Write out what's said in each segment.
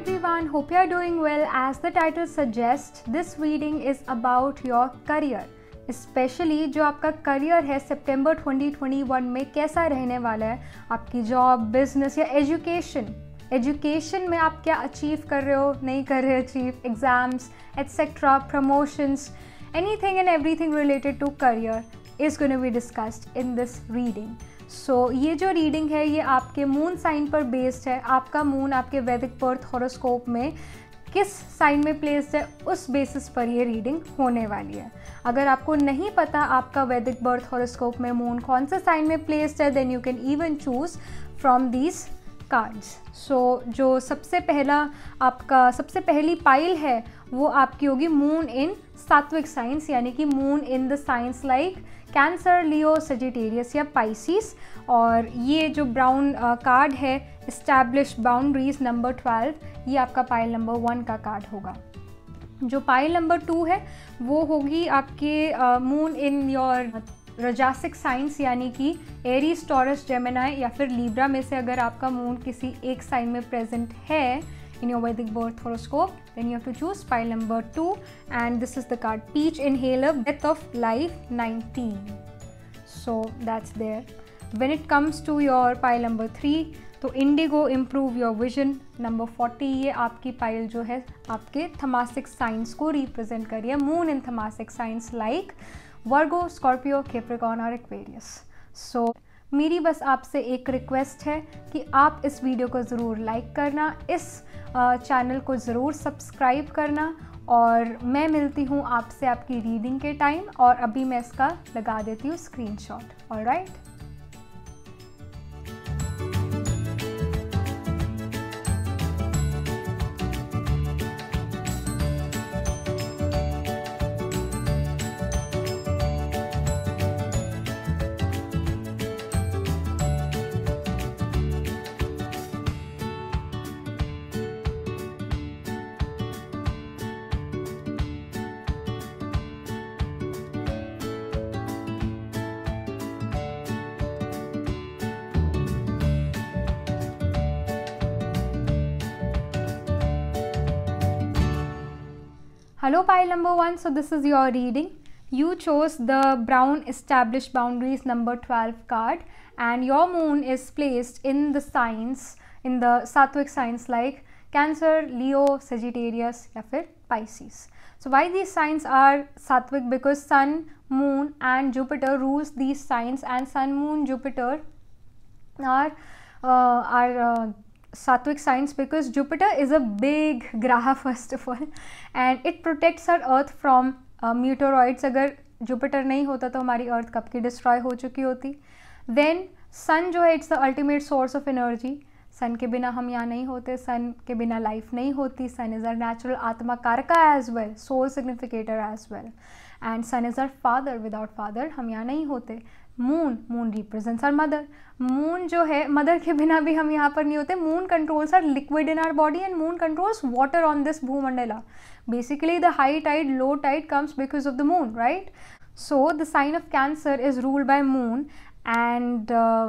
everyone, hope you are doing well. As the title suggests, this reading is about your career. Especially जो आपका career है सितंबर 2021 में कैसा रहने वाला है आपकी जॉब बिजनेस या एजुकेशन एजुकेशन में आप क्या अचीव कर रहे हो नहीं कर रहे achieve exams etcetera promotions anything and everything related to career is going be discussed in this reading so so, ये जो रीडिंग है ये आपके मून साइन पर बेस्ड है आपका मून आपके वैदिक बर्थ हॉरोस्कोप में किस साइन में प्लेस्ड है उस बेसिस पर ये रीडिंग होने वाली है अगर आपको नहीं पता आपका वैदिक बर्थ हॉरोस्कोप में मून कौन से साइन में प्लेस्ड है then you can even choose from these cards so जो सबसे पहला आपका सबसे पहली पाइल है वो आपकी होगी मून इन सात्विक साइंस यानी कि moon in the signs like Cancer Leo Sagittarius या पाइसिस और ये जो ब्राउन कार्ड है इस्टेब्लिश बाउंड्रीज नंबर ट्वेल्व ये आपका पाइल नंबर वन का कार्ड होगा जो पाइल नंबर टू है वो होगी आपके moon in your rajasic signs यानी कि एरी स्टोरस जेमेनाई या फिर लीब्रा में से अगर आपका मून किसी एक साइन में प्रेजेंट है in your Vedic birth horoscope. Then you have to choose pile number 2 and this is the card Peach Inhaler Death of Life 19. So that's there. When it comes to your pile number 3, so Indigo improve your vision. Number 40 is your pile which thamasic signs ko represent kar hai. moon in thamasic signs like Virgo, Scorpio, Capricorn or Aquarius. So मेरी बस आपसे एक request है कि आप इस video को ज़रूर लाइक करना इस चैनल को ज़रूर सब्सक्राइब करना और मैं मिलती हूँ आपसे आपकी रीडिंग के टाइम और अभी मैं इसका लगा देती हूँ screenshot alright Hello pile number 1, so this is your reading. You chose the brown established boundaries number 12 card and your moon is placed in the signs, in the Satvic signs like Cancer, Leo, Sagittarius, or Pisces. So why these signs are Satvic? Because Sun, Moon and Jupiter rules these signs and Sun, Moon, Jupiter are, uh, are uh, sattvic signs because Jupiter is a big graha first of all and it protects our earth from meteoroids अगर Jupiter नहीं होता तो हमारी अर्थ कब की destroy हो चुकी होती देन सन जो है it's the ultimate source of energy sun के बिना हम यहाँ नहीं होते सन के बिना लाइफ नहीं होती सन is are natural atma karaka as well soul significator as well and sun is our father without father हम यहाँ नहीं होते moon moon represents our mother moon जो है मदर के बिना भी हम यहाँ पर नहीं होते moon controls our liquid in our body and moon controls water on this bhumandala basically the high tide low tide comes because of the moon right so the sign of Cancer is ruled by moon and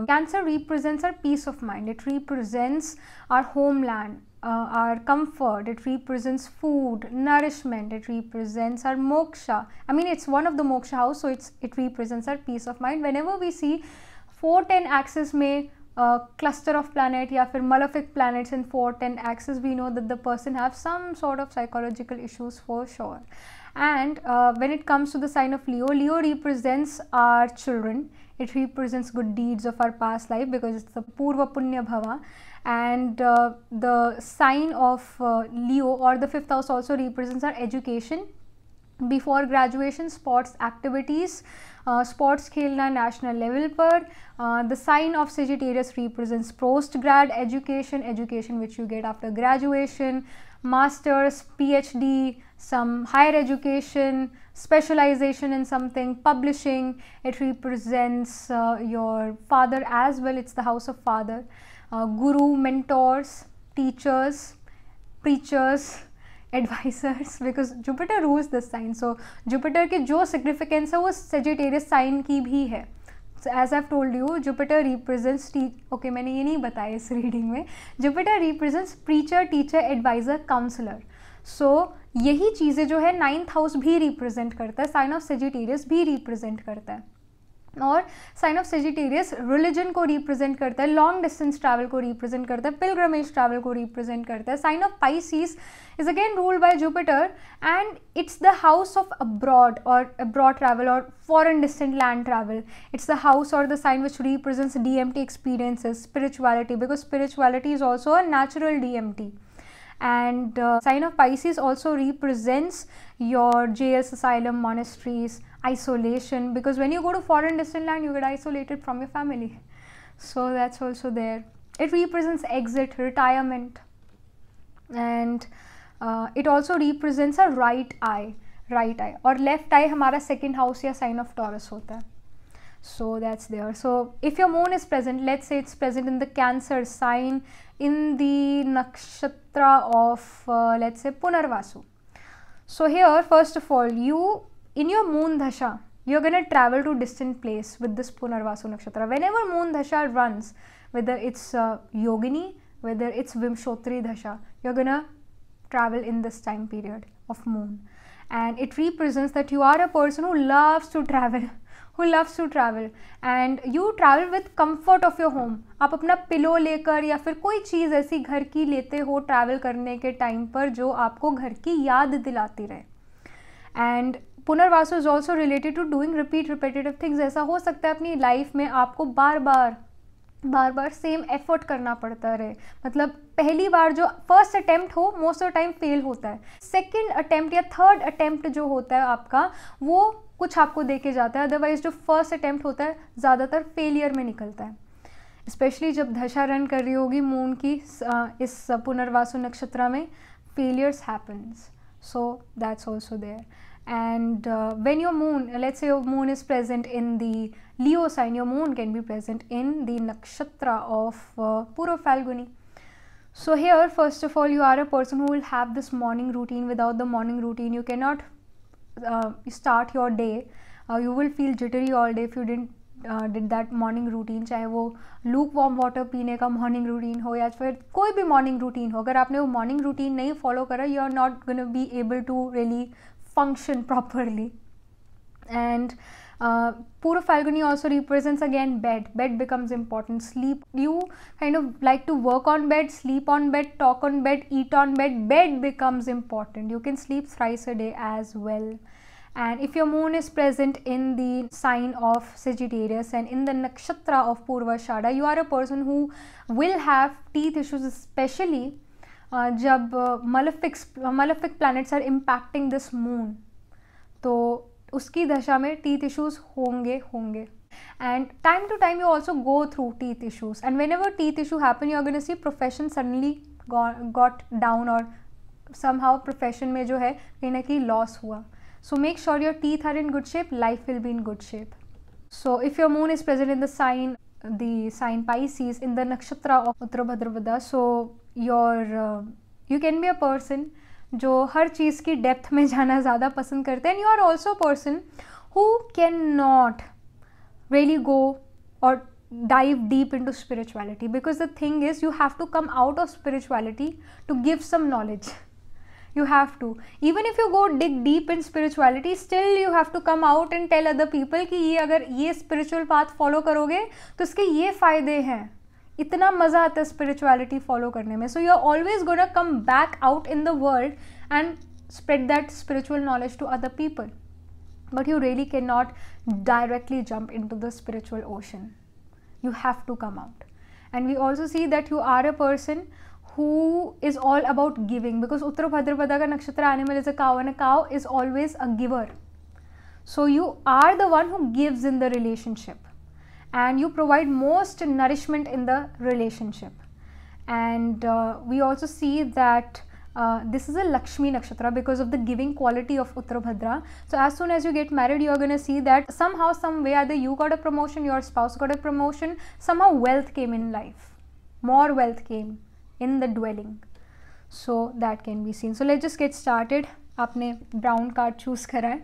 Cancer represents our peace of mind it represents our homeland uh, our comfort, it represents food, nourishment, it represents our moksha. I mean, it's one of the moksha house, so it's, it represents our peace of mind. Whenever we see 410 axis may uh, cluster of planet या फिर malefic planets in 410 axis, we know that the person have some sort of psychological issues for sure. And uh, when it comes to the sign of Leo, Leo represents our children. It represents good deeds of our past life because it's the Purva Punya Bhava. And uh, the sign of uh, Leo or the fifth house also represents our education. Before graduation, sports activities, uh, sports खेलना national level पर uh, the sign of Sagittarius represents post grad education, education which you get after graduation, master's, PhD, some higher education, specialization in something, publishing. It represents uh, your father as well, it's the house of father. Uh, guru, mentors, teachers, preachers, advisors. Because Jupiter rules this sign, so Jupiter के जो significance है वो Sagittarius sign की भी है so as I've told you Jupiter represents T okay मैंने ये नहीं बताया इस रीडिंग में Jupiter represents preacher teacher adviser counsellor so यही चीज़ें जो है नाइन्थ हाउस भी रिप्रेजेंट करता है साइन ऑफ सेजिटेरियस भी रिप्रेजेंट करता है और साइन ऑफ सेजिटेरियस रिलीजन को रिप्रेजेंट करता है लॉन्ग डिस्टेंस ट्रैवल को रिप्रेजेंट करता है पिलग्रमेज ट्रैवल को रिप्रेजेंट करता है sign of Pisces is again ruled by Jupiter and it's the house of abroad और अब्रॉड ट्रैवल और foreign distant land travel it's the house और the sign which represents D M T experiences spirituality because spirituality is also a natural D M T and uh, sign of Pisces also represents your jails, asylum, monasteries, isolation because when you go to foreign distant land you get isolated from your family. So that's also there. It represents exit, retirement and uh, it also represents a right eye, right eye or left eye hamara second house या sign of Taurus होता है so that's there so if your moon is present let's say it's present in the cancer sign in the nakshatra of uh, let's say punarvasu so here first of all you in your moon dasha you're going to travel to distant place with this punarvasu nakshatra whenever moon dasha runs whether it's uh, yogini whether it's vimshotri dasha you're going to travel in this time period of moon and it represents that you are a person who loves to travel who loves to travel and you travel with comfort of your home आप अपना pillow लेकर या फिर कोई चीज़ ऐसी घर की लेते हो ट्रैवल करने के टाइम पर जो आपको घर की याद दिलाती रहे and Punarvasu is also related to doing repeat repetitive things ऐसा हो सकता है अपनी लाइफ में आपको बार बार बार बार सेम एफर्ट करना पड़ता रहे मतलब पहली बार जो फर्स्ट अटैम्प्ट हो मोस्ट ऑफ टाइम फेल होता है सेकंड अटैम्प्ट या थर्ड अटैम्प्ट जो होता है आपका वो कुछ आपको दे के जाता है अदरवाइज जो फर्स्ट अटैम्प्ट होता है ज़्यादातर फेलियर में निकलता है स्पेशली जब दशा रन कर रही होगी मून की इस पुनर्वासु नक्षत्रा में failures happens so that's also there and when your moon let's your moon is present in the Leo sign your moon can be present in the nakshatra of Purva Phalguni so here first of all you are a person who will have this morning routine without the morning routine you can not uh, start your day uh, you will feel jittery all day if you didn't did that morning routine चाहे वो look warm water पीने का morning routine हो या फिर कोई भी morning routine हो अगर आपने वो मॉर्निंग रूटीन नहीं फॉलो करा you are not gonna be able to really function properly and Purva uh, Purafalguni also represents again bed. Bed becomes important. Sleep. You kind of like to work on bed, sleep on bed, talk on bed, eat on bed. Bed becomes important. You can sleep thrice a day as well. And if your moon is present in the sign of Sagittarius and in the nakshatra of Purva Shada, you are a person who will have teeth issues, especially uh, uh malefic malefics malefic planets are impacting this उसकी दशा में teeth issues होंगे होंगे and time to time you also go through teeth issues and whenever teeth issue happen you अगर see profession suddenly got down और some how profession में जो है कहीं ना कहीं लॉस हुआ so make sure your teeth are in good shape life will be in good shape so if your moon is present in the sign the sign Pisces in the nakshatra of Uttara Bhadrapada so your you can be a person जो हर चीज़ की depth में जाना ज़्यादा पसंद करते हैं and you are also person who can not really go और dive deep into spirituality because the thing is you have to come out of spirituality to give some knowledge you have to even if you go dig deep in spirituality still you have to come out and tell other people कि ये अगर ये spiritual path follow करोगे तो इसके ये फ़ायदे हैं इतना मज़ा आता है स्पिरिचुअलिटी फॉलो करने में so you are always gonna come back out in the world and spread that spiritual knowledge to other people but you really can not directly jump into the spiritual ocean you have to come out and we also see that you are a person who is all about giving because Uttara Bhadrapada का नक्षत्र आने में जैसे cow and a is always a giver so you are the one who who in the relationship and you provide most nourishment in the relationship. And uh, we also see that uh, this is a Lakshmi Nakshatra because of the giving quality of Uttarabhadra. So as soon as you get married, you're going to see that somehow, some way, either you got a promotion, your spouse got a promotion, somehow wealth came in life. More wealth came in the dwelling. So that can be seen. So let's just get started. आपने brown card choose करा है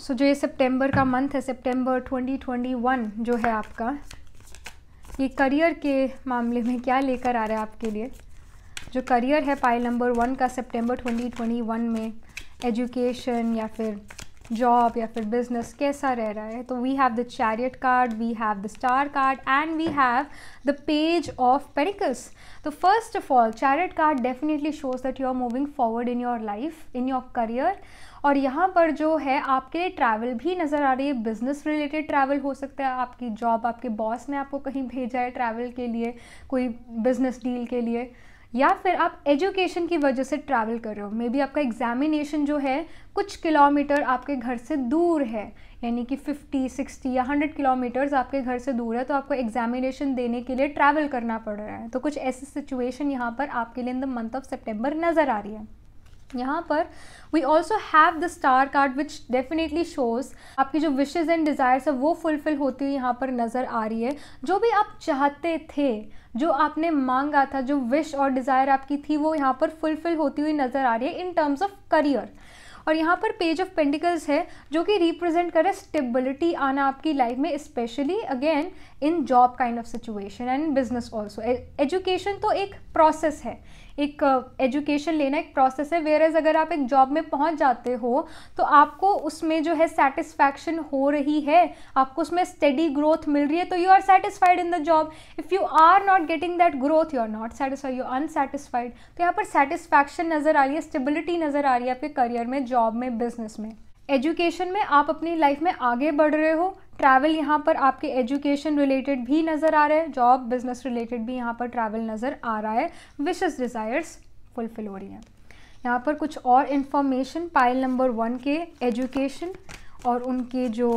so so, जो ये सितंबर का month है सितंबर 2021 जो है आपका ये करियर के मामले में क्या लेकर आ रहा है आपके लिए जो करियर है पाइल नंबर वन का सितंबर 2021 में एजुकेशन या फिर जॉब या फिर बिजनेस कैसा रह रहा है तो we have the Chariot card we have the Star card and we have the Page of Pentacles तो first of all Chariot card definitely shows that you are moving forward in your life in your career और यहाँ पर जो है आपके लिए travel भी नज़र आ रही है बिज़नेस रिलेटेड ट्रैवल हो सकता है आपकी जॉब आपके बॉस ने आपको कहीं भेजा है ट्रैवल के लिए कोई बिज़नेस डील के लिए या फिर आप एजुकेशन की वजह से ट्रैवल कर रहे हो मे बी आपका एग्जामिनेशन जो है कुछ किलोमीटर आपके घर से दूर है यानी कि 50, 60 या 100 किलोमीटर्स आपके घर से दूर है तो आपको एग्जामिनेशन देने के लिए ट्रैवल करना पड़ रहा है तो कुछ ऐसी सिचुएशन यहाँ पर आपके लिए in the month of September नज़र आ रही है यहाँ पर we also have the Star card which definitely shows आपकी जो विशेज़ एंड डिज़ायर्स है वो फुलफिल होती हुई यहाँ पर नज़र आ रही है जो भी आप चाहते थे जो आपने मांगा था जो विश और डिज़ायर आपकी थी वो यहाँ पर फुलफिल होती हुई नज़र आ रही है इन टर्म्स ऑफ करियर और यहाँ पर पेज ऑफ पेंडिकल्स है जो कि रिप्रेजेंट करे स्टेबिलिटी आना आपकी लाइफ में especially again in job kind of situation and business also education तो एक प्रोसेस है एक एजुकेशन लेना एक प्रोसेस है वेयर एज अगर आप एक जॉब में पहुंच जाते हो तो आपको उसमें जो है सेटिस्फैक्शन हो रही है आपको उसमें स्टडी ग्रोथ मिल रही है तो you are satisfied in the job if you are not getting that growth you are not satisfied you unsatisfied तो यहाँ पर सेटिस्फैक्शन नज़र आ रही है स्टेबिलिटी नज़र आ रही है आपके करियर में जॉब में बिजनेस में एजुकेशन में आप अपनी लाइफ में आगे बढ़ रहे हो ट्रैवल यहाँ पर आपके एजुकेशन रिलेटेड भी नज़र आ रहा है जॉब बिजनेस रिलेटेड भी यहाँ पर ट्रैवल नज़र आ रहा है विशेष डिज़ायर्स फुलफिल हो रही हैं यहाँ पर कुछ और इन्फॉर्मेशन पाइल नंबर वन के एजुकेशन और उनके जो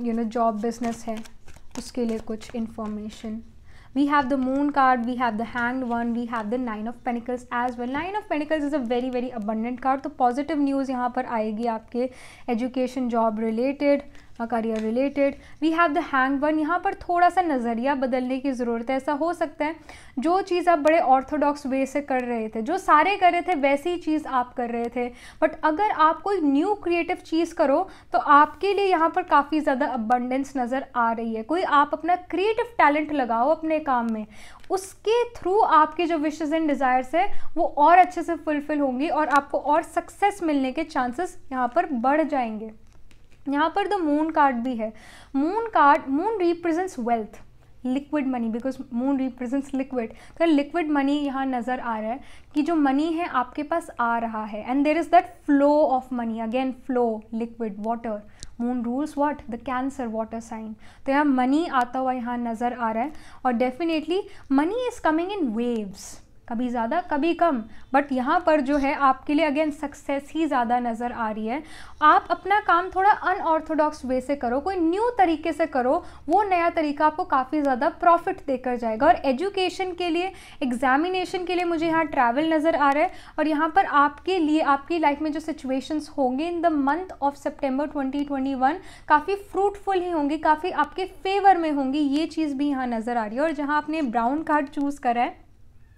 यू नो जॉब बिजनेस है उसके लिए कुछ information we have the moon card we have the hanged one we have the nine of pentacles as well nine of pentacles is a very very abundant card तो positive news यहाँ पर आएगी आपके education job related career related we have the हैंग One यहाँ पर थोड़ा सा नज़रिया बदलने की ज़रूरत है ऐसा हो सकता है जो चीज़ आप बड़े ऑर्थोडॉक्स वे से कर रहे थे जो सारे कर रहे थे वैसी चीज़ आप कर रहे थे बट अगर आप कोई न्यू क्रिएटिव चीज़ करो तो आपके लिए यहाँ पर काफ़ी ज़्यादा अबंडेंस नज़र आ रही है कोई आप अपना क्रिएटिव टैलेंट लगाओ अपने काम में उसके थ्रू आपके जो विशेज़ एंड डिज़ायर्स है वो और अच्छे से फुलफ़िल होंगी और आपको और सक्सेस मिलने के चांसेस यहाँ पर बढ़ जाएंगे यहाँ पर द मून कार्ड भी है moon card moon represents wealth liquid money because moon represents liquid तो लिक्विड मनी यहाँ नज़र आ रहा है कि जो मनी है आपके पास आ रहा है and there is that flow of money again flow liquid water moon rules what the Cancer water sign तो यहाँ मनी आता हुआ यहाँ नज़र आ रहा है और definitely money is coming in waves कभी ज़्यादा कभी कम बट यहाँ पर जो है आपके लिए अगेन सक्सेस ही ज़्यादा नज़र आ रही है आप अपना काम थोड़ा अनऑर्थोडॉक्स वे से करो कोई न्यू तरीके से करो वो नया तरीका आपको काफ़ी ज़्यादा प्रॉफिट देकर जाएगा और एजुकेशन के लिए एग्जामिनेशन के लिए मुझे यहाँ ट्रैवल नज़र आ रहा है और यहाँ पर आपके लिए आपकी लाइफ में जो सिचुएशंस होंगे in the month of September twenty काफ़ी फ्रूटफुल ही होंगी काफ़ी आपके फेवर में होंगी ये चीज़ भी यहाँ नज़र आ रही है और जहाँ आपने ब्राउन कार्ड चूज़ करा है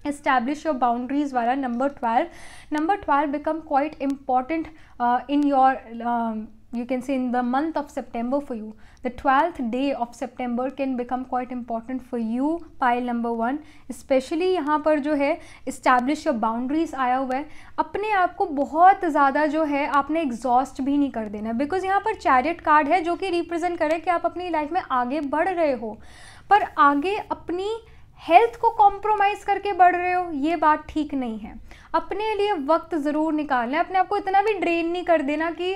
establish your boundaries wala number 12 number 12 become quite important uh, in your um, you can say in the month of september for you the 12th day of september can become quite important for you pile number 1 especially yahan par jo hai establish your boundaries aaya hua hai apne aap ko bahut zyada jo hai aapne exhaust bhi nahi kar dena because yahan par chariot card hai jo ki represent kare ki aap apni life mein aage badh rahe ho पर आगे अपनी health को compromise करके बढ़ रहे हो ये बात ठीक नहीं है अपने लिए वक्त ज़रूर निकालना है अपने आप को इतना भी ड्रेन नहीं कर देना कि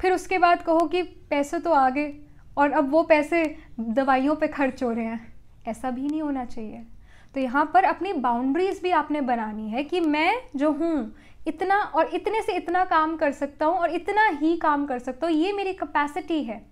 फिर उसके बाद कहो कि पैसे तो आ गए और अब वो पैसे दवाइयों पे खर्च हो रहे हैं ऐसा भी नहीं होना चाहिए तो यहाँ पर अपनी बाउंड्रीज़ भी आपने बनानी है कि मैं जो हूँ इतना और इतने से इतना काम कर सकता हूँ और इतना ही काम कर सकता हूँ ये मेरी कैपेसिटी है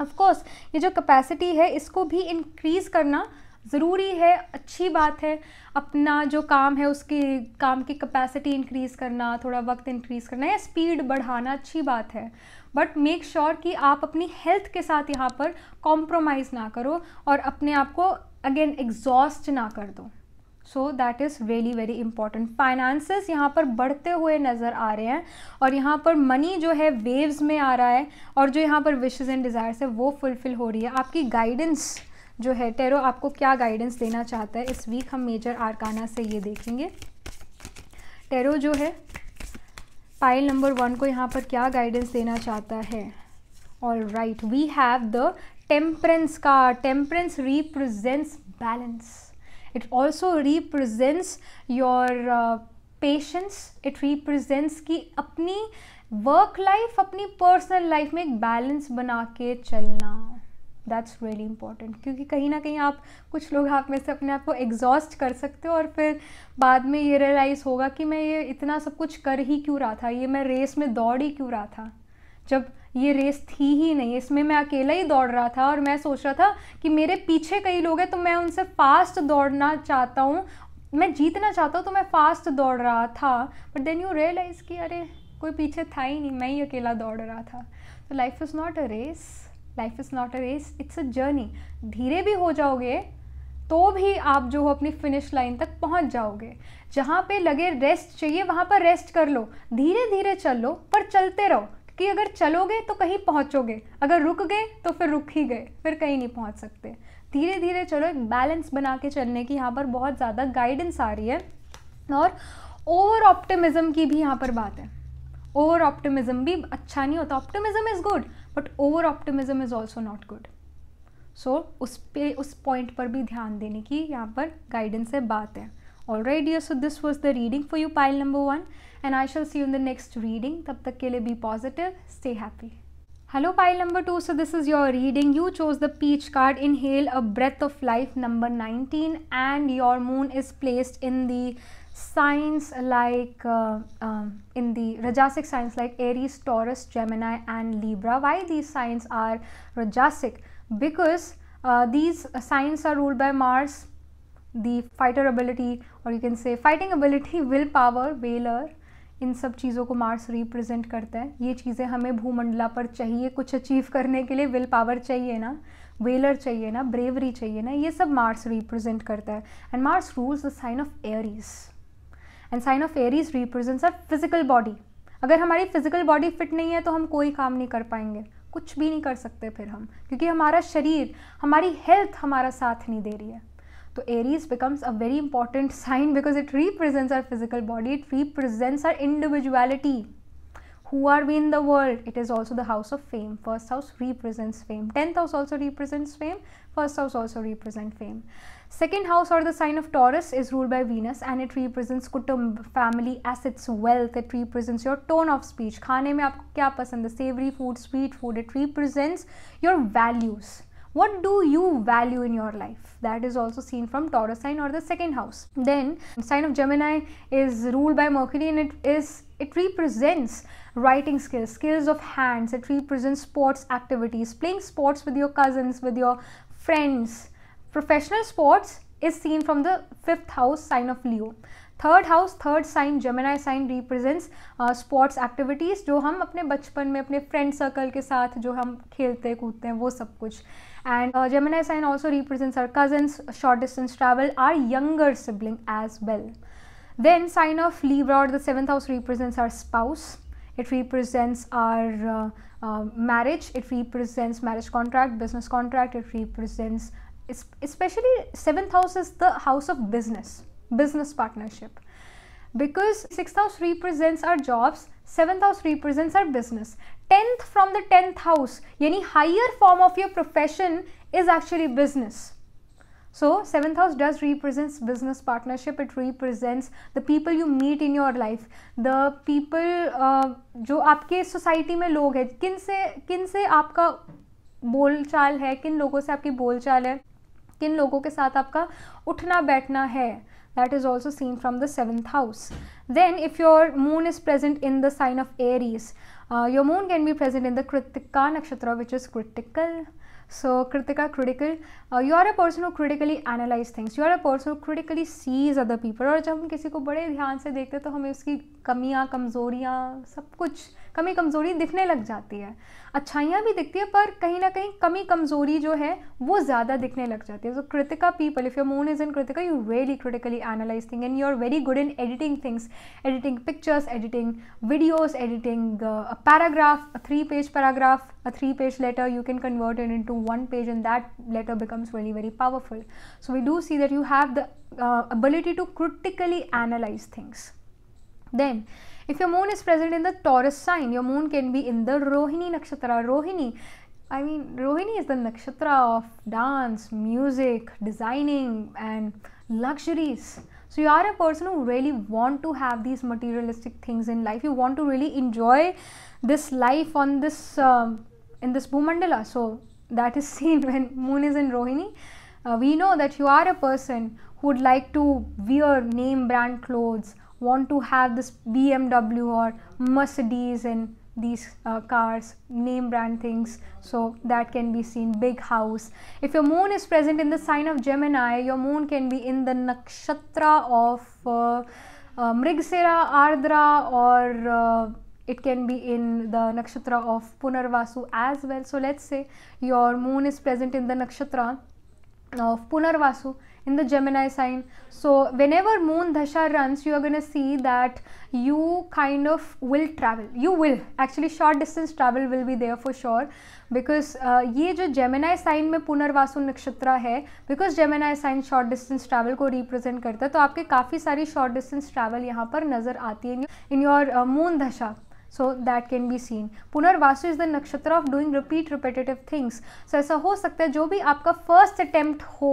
ऑफ़ कोर्स ये जो कैपेसिटी है इसको भी इंक्रीज़ करना ज़रूरी है अच्छी बात है अपना जो काम है उसकी काम की कैपेसिटी इंक्रीज़ करना थोड़ा वक्त इंक्रीज़ करना या स्पीड बढ़ाना अच्छी बात है बट मेक श्योर कि आप अपनी हेल्थ के साथ यहाँ पर कॉम्प्रोमाइज़ ना करो और अपने आप को अगेन एग्जॉस्ट ना कर दो so that is really very important finances यहाँ पर बढ़ते हुए नज़र आ रहे हैं और यहाँ पर मनी जो है वेव्स में आ रहा है और जो यहाँ पर विशेज़ एंड डिज़ायर्स है वो फुलफ़िल हो रही है आपकी गाइडेंस जो है टेरो आपको क्या गाइडेंस देना चाहता है इस वीक हम मेजर आरकाना से ये देखेंगे टेरो जो है पाइल नंबर वन को यहाँ पर क्या गाइडेंस देना चाहता है all right we have the temperance का temperance represents balance it also represents your patience it represents की अपनी वर्क लाइफ अपनी पर्सनल लाइफ में एक बैलेंस बना के चलना दैट्स रियली इंपॉर्टेंट क्योंकि कहीं ना कहीं आप कुछ लोग आप में से अपने आप को एग्जॉस्ट कर सकते हो और फिर बाद में ये रियलाइज़ होगा कि मैं ये इतना सब कुछ कर ही क्यों रहा था ये मैं रेस में दौड़ ही क्यों रहा था जब ये रेस थी ही नहीं इसमें मैं अकेला ही दौड़ रहा था और मैं सोच रहा था कि मेरे पीछे कई लोग हैं तो मैं उनसे फास्ट दौड़ना चाहता हूँ मैं जीतना चाहता हूँ तो मैं फास्ट दौड़ रहा था बट देन यू रियलाइज़ कि अरे कोई पीछे था ही नहीं मैं ही अकेला दौड़ रहा था तो life is not a race life is not a race it's a journey धीरे भी हो जाओगे तो भी आप जो हो अपनी फिनिश लाइन तक पहुंच जाओगे जहाँ पे लगे रेस्ट चाहिए वहाँ पर रेस्ट कर लो धीरे धीरे चल लो पर चलते रहो कि अगर चलोगे तो कहीं पहुँचोगे अगर रुक गए तो फिर रुक ही गए फिर कहीं नहीं पहुँच सकते धीरे धीरे चलो एक बैलेंस बना के चलने की यहाँ पर बहुत ज़्यादा गाइडेंस आ रही है और ओवर ऑप्टिमिज्म की भी यहाँ पर बात है ओवर ऑप्टिमिज्म भी अच्छा नहीं होता optimism is good but over optimism is also not good so उस पे उस पॉइंट पर भी ध्यान देने की यहाँ पर गाइडेंस है बात है all right so this was the reading for you pile number one and I shall see in the next reading तब तक के लिए be positive stay happy hello pile number two so this is your reading you chose the peach card inhale a breath of life number nineteen and your moon is placed in the signs like uh, um, in the Rajasic signs like Aries, Taurus, Gemini and Libra. Why these signs are Rajasic? Because uh, these signs are ruled by Mars, the fighter ability or you can say fighting ability, will power valor, इन सब चीज़ों को Mars represent करता है ये चीज़ें हमें भूमंडला पर चाहिए कुछ अचीव करने के लिए विल पावर चाहिए ना वेलर चाहिए ना ब्रेवरी चाहिए ना ये सब मार्स रिप्रेजेंट करता है and Mars rules the sign of Aries and sign of Aries represents our physical body अगर हमारी फिजिकल बॉडी फिट नहीं है तो हम कोई काम नहीं कर पाएंगे कुछ भी नहीं कर सकते फिर हम क्योंकि हमारा शरीर हमारी हेल्थ हमारा साथ नहीं दे रही है तो Aries becomes a very important sign because it represents our physical body it represents our individuality who are we in the world it is also the house of fame first house represents fame tenth house also represents fame first house also represent fame Second house or the sign of Taurus is ruled by Venus and it represents kutum, family, assets, wealth. It represents your tone of speech. खाने में आपको क्या पसंद The savory food, sweet food. It represents your values. What do you value in your life? That is also seen from Taurus sign or the second house. Then sign of Gemini is ruled by Mercury and it is it represents writing skills skills of hands it represents sports activities playing sports with your cousins with your friends Professional sports is seen from the fifth house sign of Leo. Third house third sign Gemini sign represents sports activities जो हम अपने बचपन में अपने friend circle के साथ जो हम खेलते कूदते हैं वो सब कुछ and Gemini sign also represents our cousins short distance travel our younger sibling as well then sign of Libra और the seventh house represents our spouse it represents our uh, uh, marriage it represents marriage contract business contract it represents especially seventh house is the house of business, business partnership. Because sixth house represents our jobs, seventh house represents our business. Tenth from the tenth house, any higher form of your profession is actually business. So seventh house does represents business partnership. It represents the people you meet in your life, the people uh, जो आपके society में लोग हैं किन से किन से आपका बोलचाल है किन लोगों से आपकी बोलचाल है किन लोगों के साथ आपका उठना बैठना है that is also seen from the seventh house then if your moon is present in the sign of Aries your moon can be present in the Krittika nakshatra which is critical so Krittika critical you are a person critically analyse things you are a person critically sees other people और जब हम किसी को बड़े ध्यान से देखते हैं तो हमें उसकी कमियाँ कमजोरियाँ सब कुछ कमी कमज़ोरी दिखने लग जाती है अच्छाइयाँ भी दिखती है पर कहीं ना कहीं कमी कमज़ोरी जो है वो ज़्यादा दिखने लग जाती है so Krittika people if your moon is in Krittika you really critically analyse thing and you are very good in editing things editing pictures editing videos editing paragraph three page paragraph a three page letter you can convert in in to one page in that letter becomes very very powerful so we do see that you have the ability to critically analyse things then If your moon is present in the Taurus sign, your moon can be in the Rohini Nakshatra. Rohini, I mean, Rohini is the Nakshatra of dance, music, designing, and luxuries. So you are a person who really want to have these materialistic things in life. You want to really enjoy this life on this um, in this Bhumandala. So that is seen when moon is in Rohini. Uh, we know that you are a person who would like to wear name brand clothes, want to have this BMW or Mercedes and these uh, cars name brand things so that can be seen big house if your moon is present in the sign of gemini your moon can be in the nakshatra of uh, uh, mrigsera ardra or uh, it can be in the nakshatra of punarvasu as well so let's say your moon is present in the nakshatra of punarvasu in the Gemini sign. So whenever moon dasha runs, you are going to see that you kind of will travel. You will actually short distance travel will be there for sure because uh, ये जो Gemini sign में पुनर्वासु नक्षत्र है because Gemini sign short distance travel को represent करता है तो आपके काफ़ी सारी शॉर्ट डिस्टेंस ट्रैवल यहाँ पर नज़र आती है इन your moon dasha so that can be seen Punarvasu is the nakshatra of doing repeat repetitive things so ऐसा हो सकता है जो भी आपका फर्स्ट अटैम्प्ट हो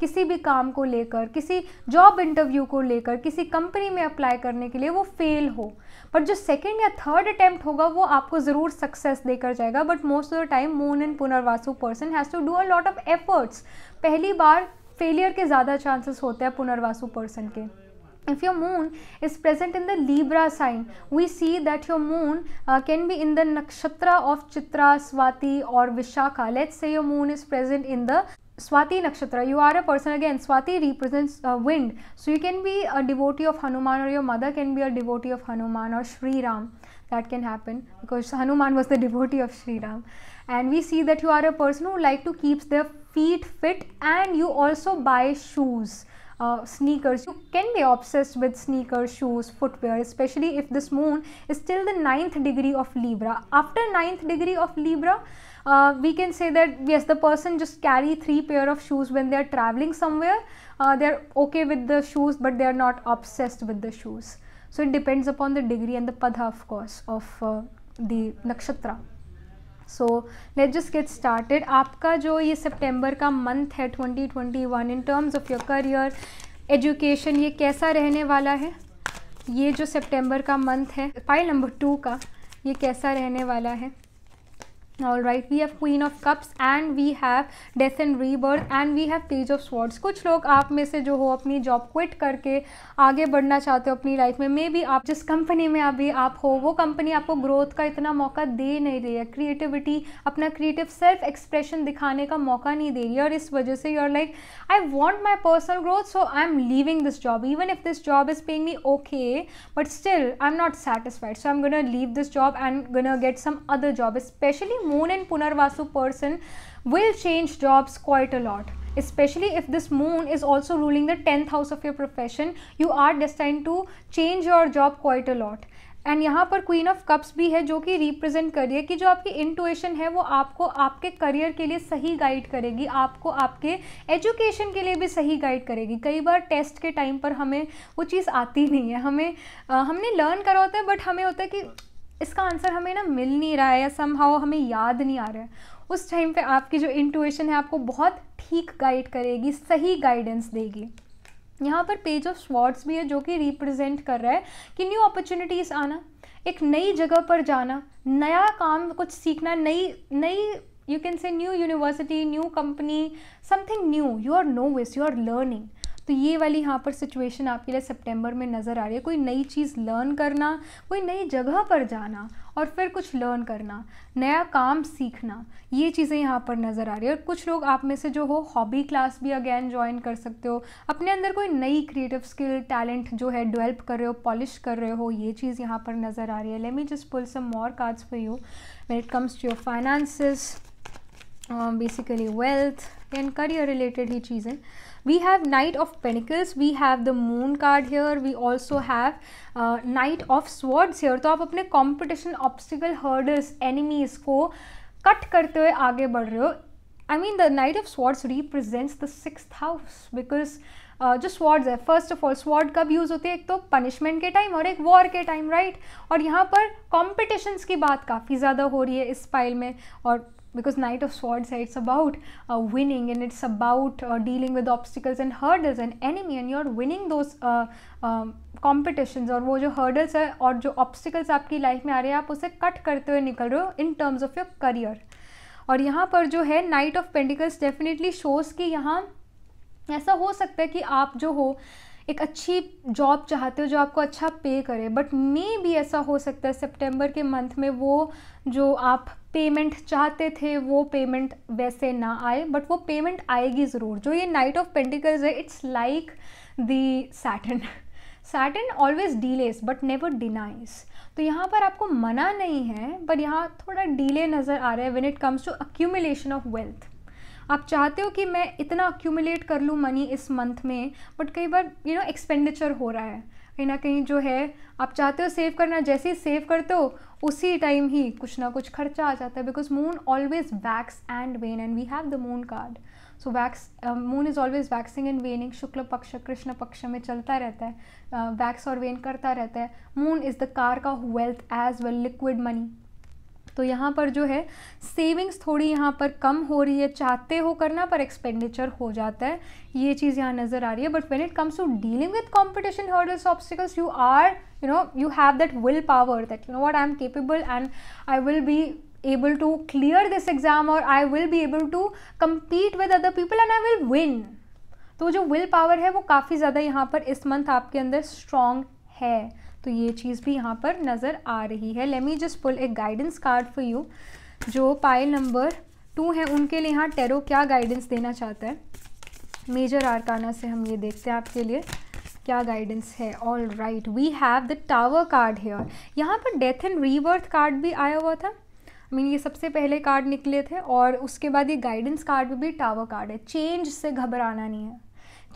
किसी भी काम को लेकर किसी जॉब इंटरव्यू को लेकर किसी कंपनी में अप्लाई करने के लिए वो फेल हो बट जो सेकेंड या थर्ड अटैम्प्ट होगा वो आपको ज़रूर सक्सेस देकर जाएगा but most of the time moon and Punarvasu person has to do a lot of efforts पहली बार फेलियर के ज़्यादा चांसेस होते हैं पुनर्वासु पर्सन के if your moon is present in the libra sign we see that your moon uh, can be in the nakshatra of chitra swati or vishaka let's say your moon is present in the Swati Nakshatra, you are a person again. Swati represents uh, wind. So you can be a devotee of Hanuman, or your mother can be a devotee of Hanuman or Sri Ram. That can happen because Hanuman was the devotee of Sri Ram. And we see that you are a person who like to keep their feet fit and you also buy shoes uh, sneakers. You can be obsessed with sneakers, shoes, footwear, especially if this moon is still the ninth degree of Libra. After ninth degree of Libra, uh, we can say that yes, the person just carry three pair of shoes when they are traveling somewhere. Uh, they are okay with the shoes, but they are not obsessed with the shoes. So it depends upon the degree and the padha, of course, of uh, the nakshatra. So let just get started आपका जो ये सितंबर का month है 2021 in terms of your career education ये कैसा रहने वाला है ये जो सितंबर का मंथ है फाइल नंबर टू का ये कैसा रहने वाला है all right we have queen of cups and we have death and rebirth and we have page of swords कुछ लोग आप में से जो हो अपनी जॉब क्विट करके आगे बढ़ना चाहते हो अपनी लाइफ में मे बी आप जिस कंपनी में अभी आप हो वो कंपनी आपको ग्रोथ का इतना मौका दे नहीं रही है क्रिएटिविटी अपना क्रिएटिव सेल्फ एक्सप्रेशन दिखाने का मौका नहीं दे रही है और इस वजह से you are like I want my personal growth so I am leaving this job even if this job is paying me okay but still I am not satisfied so I am gonna leave this job and gonna get some other job specially moon in Punarvasu person will change jobs quite a lot especially if this moon is also ruling the 10th house of your profession you are destined to change your job quite a lot and यहाँ पर queen of cups भी है जो कि represent कर रही है कि जो आपकी इंटुएशन है वो आपको आपके करियर के लिए सही गाइड करेगी आपको आपके एजुकेशन के लिए भी सही गाइड करेगी कई बार टेस्ट के टाइम पर हमें वो चीज़ आती नहीं है हमें आ, हमने लर्न करा होता है बट हमें होता है कि इसका आंसर हमें ना मिल नहीं रहा है या सम हाउ हमें याद नहीं आ रहा है उस टाइम पे आपकी जो इंटुएशन है आपको बहुत ठीक गाइड करेगी सही गाइडेंस देगी यहाँ पर पेज ऑफ स्वॉर्ड्स भी है जो कि रिप्रेजेंट कर रहा है कि न्यू अपॉर्चुनिटीज़ आना एक नई जगह पर जाना नया काम कुछ सीखना नई नई you can say new university new company something new you are know this you are learning तो ये वाली यहाँ पर सिचुएशन आपके लिए सितंबर में नज़र आ रही है कोई नई चीज़ लर्न करना कोई नई जगह पर जाना और फिर कुछ लर्न करना नया काम सीखना ये चीज़ें यहाँ पर नज़र आ रही है और कुछ लोग आप में से जो हो हॉबी क्लास भी अगेन ज्वाइन कर सकते हो अपने अंदर कोई नई क्रिएटिव स्किल टैलेंट जो है डेवलप कर रहे हो पॉलिश कर रहे हो ये चीज़ यहाँ पर नज़र आ रही है let me me just pull some more cards for you when it comes to your finances basically wealth and career related ही चीज़ें we have knight of pentacles we have the moon card here we also have uh, knight of swords here to aap apne competition obstacle hurdles enemies ko cut karte hue aage badh rahe ho I mean the knight of swords represents the sixth house because Uh, जो swords है first of all sword कब use होते हैं एक तो punishment के time और एक वॉर के टाइम राइट right? और यहाँ पर कॉम्पिटिशन्स की बात काफ़ी ज़्यादा हो रही है इस फाइल में और because knight of swords here it's about uh, winning and it's about uh, dealing with obstacles and hurdles and enemy and you're winning those competitions uh, or wo jo hurdles hai aur jo obstacles aapki life mein aa rahe hai aap use cut karte hue nikal rahe ho in terms of your career और यहाँ पर जो है knight of pentacles definitely shows कि यहाँ ऐसा हो सकता है कि आप जो हो एक अच्छी जॉब चाहते हो जो आपको अच्छा पे करे बट मे भी ऐसा हो सकता है सितंबर के मंथ में वो जो आप पेमेंट चाहते थे वो पेमेंट वैसे ना आए बट वो पेमेंट आएगी ज़रूर जो ये नाइट ऑफ पेंटिकल्स है it's like the Saturn Saturn always delays but never denies तो यहाँ पर आपको मना नहीं है पर यहाँ थोड़ा डीले नज़र आ रहा है when it comes to accumulation of wealth आप चाहते हो कि मैं इतना अक्यूमुलेट कर लूँ मनी इस मंथ में बट कई बार यू नो एक्सपेंडिचर हो रहा है कहीं ना कहीं जो है आप चाहते हो सेव करना जैसे ही सेव करते हो उसी टाइम ही कुछ ना कुछ खर्चा आ जाता है because moon always wax and wane and we have the moon card so wax moon is always waxing and waning Shukla paksha Krishna पक्ष में चलता रहता है वैक्स uh, और वेन करता रहता है मून इज़ द कार का wealth as well liquid money तो यहाँ पर जो है सेविंग्स थोड़ी यहाँ पर कम हो रही है चाहते हो करना पर एक्सपेंडिचर हो जाता है ये चीज़ यहाँ नज़र आ रही है but when it comes to dealing with competition hurdles obstacles you are you know you have that will power that you know what I am capable and I will be able to clear this exam or I will be able to compete with other people and I will win. तो जो will power है वो काफ़ी ज़्यादा यहाँ पर इस month आपके अंदर स्ट्रॉन्ग है तो ये चीज़ भी यहाँ पर नज़र आ रही है लेट मी जस्ट पुल एक गाइडेंस कार्ड फॉर यू जो पाइल नंबर टू है उनके लिए यहाँ टेरो क्या गाइडेंस देना चाहता है मेजर आरकाना से हम ये देखते हैं आपके लिए क्या गाइडेंस है all right we have the tower card here यहाँ पर डेथ एंड रीबर्थ कार्ड भी आया हुआ था आई मीन ये सबसे पहले कार्ड निकले थे और उसके बाद ये गाइडेंस कार्ड भी टावर कार्ड है चेंज से घबराना नहीं है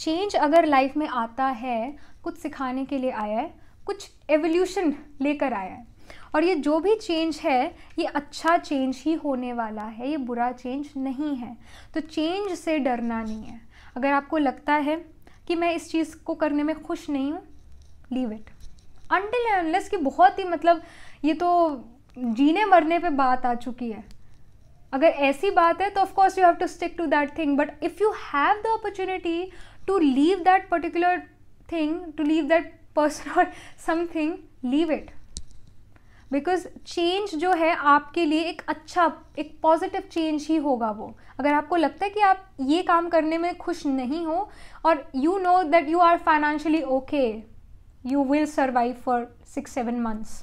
चेंज अगर लाइफ में आता है कुछ सिखाने के लिए आया है कुछ एवोल्यूशन लेकर आया है और ये जो भी चेंज है ये अच्छा चेंज ही होने वाला है ये बुरा चेंज नहीं है तो चेंज से डरना नहीं है अगर आपको लगता है कि मैं इस चीज़ को करने में खुश नहीं हूँ लीव इट अनटिल अनलेस की बहुत ही मतलब ये तो जीने मरने पे बात आ चुकी है अगर ऐसी बात है तो of course you have to stick to that thing but if you have the opportunity to leave that particular thing, to leave that person or something, leave it. Because change जो है आपके लिए एक अच्छा एक पॉजिटिव चेंज ही होगा वो अगर आपको लगता है कि आप ये काम करने में खुश नहीं हो और you know that you are financially okay you will survive for six seven months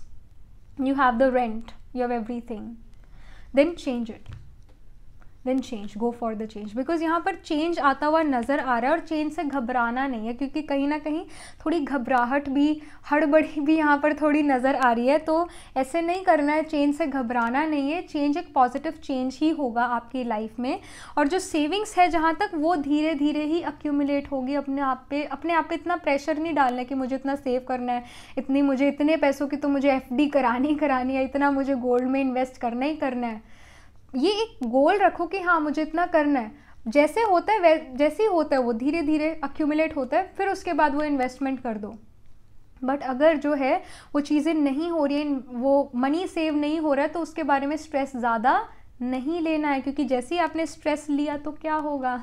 you have the rent you have everything then change it then change go for the change because यहाँ पर change आता हुआ नज़र आ रहा है और change से घबराना नहीं है क्योंकि कहीं ना कहीं थोड़ी घबराहट भी हड़बड़ी भी यहाँ पर थोड़ी नज़र आ रही है तो ऐसे नहीं करना है चेंज से घबराना नहीं है चेंज एक पॉजिटिव चेंज ही होगा आपकी लाइफ में और जो सेविंग्स है जहाँ तक वो धीरे धीरे ही अक्यूमुलेट होगी अपने आप पे अपने आप पे इतना प्रेशर नहीं डालना है कि मुझे इतना सेव करना है इतनी मुझे इतने पैसों की तो मुझे एफ करानी करानी है इतना मुझे गोल्ड में इन्वेस्ट करना ही करना है ये एक गोल रखो कि हाँ मुझे इतना करना है जैसे होता है वै जैसे ही होता है वो धीरे धीरे अक्यूमुलेट होता है फिर उसके बाद वो इन्वेस्टमेंट कर दो बट अगर जो है वो चीज़ें नहीं हो रही वो मनी सेव नहीं हो रहा है तो उसके बारे में स्ट्रेस ज़्यादा नहीं लेना है क्योंकि जैसे ही आपने स्ट्रेस लिया तो क्या होगा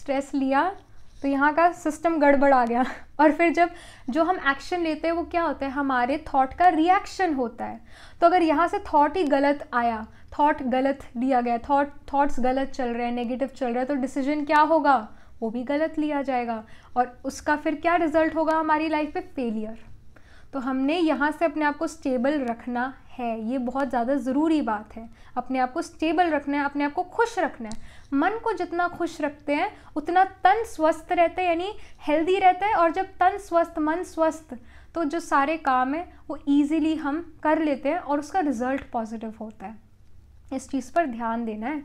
स्ट्रेस लिया तो यहाँ का सिस्टम गड़बड़ आ गया और फिर जब जो हम एक्शन लेते हैं वो क्या होता है हमारे थॉट का रिएक्शन होता है तो अगर यहाँ से थॉट ही गलत आया थॉट गलत लिया गया थॉट थॉट्स गलत चल रहे हैं नेगेटिव चल रहा है तो डिसीजन क्या होगा वो भी गलत लिया जाएगा और उसका फिर क्या रिजल्ट होगा हमारी लाइफ में फेलियर तो हमने यहाँ से अपने आप को स्टेबल रखना है ये बहुत ज़्यादा ज़रूरी बात है अपने आप को स्टेबल रखना है अपने आप को खुश रखना है मन को जितना खुश रखते हैं उतना तन स्वस्थ रहता है यानी हेल्दी रहता है और जब तन स्वस्थ मन स्वस्थ तो जो सारे काम हैं वो ईजिली हम कर लेते हैं और उसका रिज़ल्ट पॉजिटिव होता है इस चीज़ पर ध्यान देना है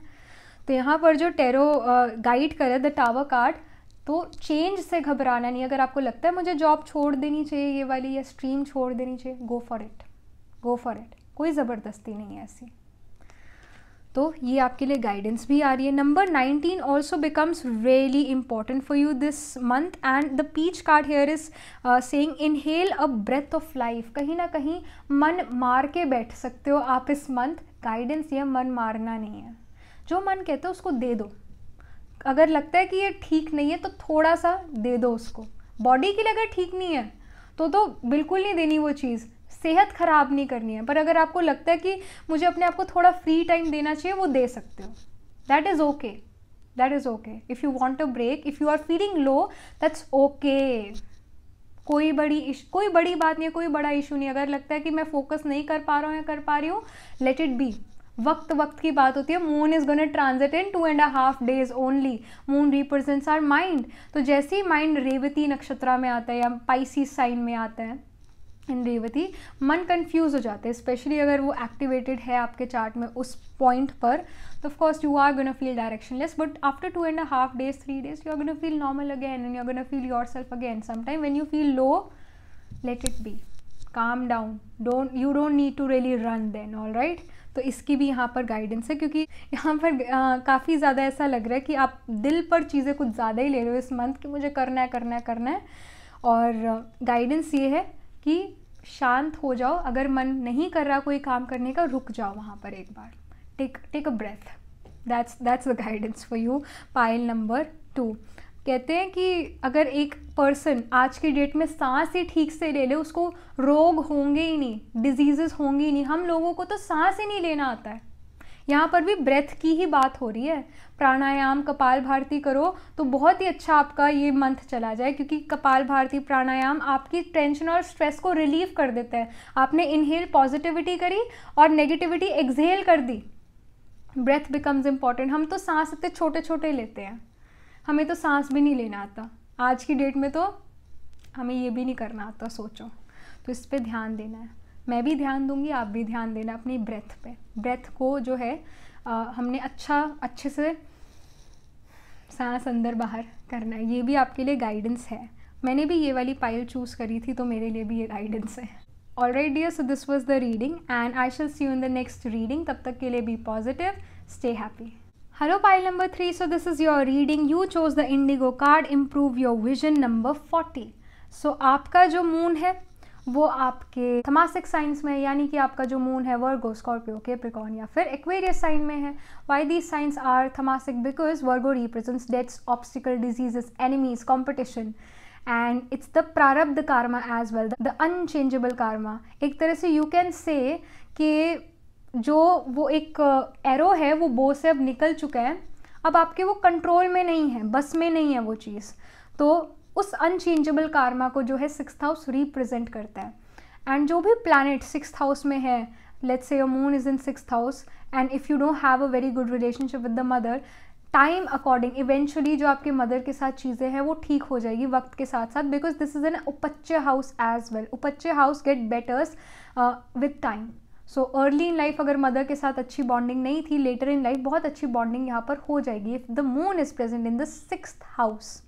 तो यहाँ पर जो टेरो गाइड करे द टावर कार्ड तो चेंज से घबराना नहीं अगर आपको लगता है मुझे जॉब छोड़ देनी चाहिए ये वाली या स्ट्रीम छोड़ देनी चाहिए go for it go for it कोई ज़बरदस्ती नहीं है ऐसी तो ये आपके लिए गाइडेंस भी आ रही है number nineteen also becomes really important for you this month and the peach card here is saying inhale a breath of life कहीं ना कहीं मन मार के बैठ सकते हो आप इस मंथ गाइडेंस ये मन मारना नहीं है जो मन कहते हो उसको दे दो अगर लगता है कि ये ठीक नहीं है तो थोड़ा सा दे दो उसको बॉडी के लिए अगर ठीक नहीं है तो तो बिल्कुल नहीं देनी वो चीज़ सेहत ख़राब नहीं करनी है पर अगर आपको लगता है कि मुझे अपने आप को थोड़ा फ्री टाइम देना चाहिए वो दे सकते हो that is okay that is okay if you want a break if you are feeling low that's okay कोई बड़ी इश कोई बड़ी बात नहीं है कोई बड़ा इशू नहीं अगर लगता है कि मैं फोकस नहीं कर पा रहा हूँ या कर पा रही हूँ लेट इट बी वक्त वक्त की बात होती है moon is gonna transit in two and a half days only moon represents our mind तो जैसे ही माइंड रेवती नक्षत्रा में आता है या पाइसी साइन में आता है एंड रेवती मन कंफ्यूज हो जाते हैं स्पेशली अगर वो एक्टिवेटेड है आपके चार्ट में उस पॉइंट पर तो of course you are gone feel directionless but after two and half days three days you are gone feel normal again and you are feel yourself again sometime when you feel low let it be calm down don't you don't need to really run then all right तो इसकी भी यहाँ पर guidance है क्योंकि यहाँ पर काफ़ी ज़्यादा ऐसा लग रहा है कि आप दिल पर चीज़ें कुछ ज़्यादा ही ले रहे हो इस मंथ कि मुझे करना है करना है करना है और गाइडेंस ये है कि शांत हो जाओ अगर मन नहीं कर रहा कोई काम करने का रुक जाओ वहाँ पर एक बार take take a breath that's that's the guidance for you pile number two कहते हैं कि अगर एक पर्सन आज की डेट में सांस ही ठीक से ले ले उसको रोग होंगे ही नहीं डिजीज़ होंगे ही नहीं हम लोगों को तो सांस ही नहीं लेना आता है यहाँ पर भी ब्रेथ की ही बात हो रही है प्राणायाम कपाल भारती करो तो बहुत ही अच्छा आपका ये मंथ चला जाए क्योंकि कपाल भारती प्राणायाम आपकी टेंशन और स्ट्रेस को रिलीव कर देते हैं आपने इनहेल पॉजिटिविटी करी और नेगेटिविटी एक्सहेल कर दी ब्रेथ बिकम्स इम्पॉर्टेंट हम तो सांस इतने छोटे छोटे लेते हैं हमें तो सांस भी नहीं लेना आता आज की डेट में तो हमें ये भी नहीं करना आता सोचो तो इस पर ध्यान देना है मैं भी ध्यान दूंगी आप भी ध्यान देना अपनी ब्रेथ पे ब्रेथ को जो है आ, हमने अच्छा अच्छे से सांस अंदर बाहर करना है ये भी आपके लिए गाइडेंस है मैंने भी ये वाली पाइल चूज़ करी थी तो मेरे लिए भी ये गाइडेंस है all right dear so this was the reading and I shall see you in the next reading तब तक के लिए be positive stay happy hello pile number three so this is your reading you chose the indigo card improve your vision number forty so आपका जो moon है वो आपके थमासिक science में यानी कि आपका जो मून है वर्गो स्कॉर्पियो के प्रिकॉन या फिर एक्वेरियस साइन में है why these signs are tamasic because Virgo represents debts obstacles diseases enemies competition and it's the prarabdha karma as well the unchangeable कारमा एक तरह से यू कैन से कि जो वो एक एरो uh, है वो बो से अब निकल चुका है अब आपके वो कंट्रोल में नहीं है बस में नहीं है वो चीज़ तो उस अनचेंजेबल कारमा को जो है सिक्स हाउस रिप्रेजेंट करता है एंड जो भी प्लानट सिक्स हाउस में है let's say moon is in six house and if you don't have a very good relationship with the mother time according eventually जो आपके मदर के साथ चीज़ें हैं वो ठीक हो जाएगी वक्त के साथ साथ because this is an upachaya house as well upachaya house gets betters with time so early in life अगर मदर के साथ अच्छी बॉन्डिंग नहीं थी लेटर इन लाइफ बहुत अच्छी बॉन्डिंग यहाँ पर हो जाएगी if the moon is present in the six house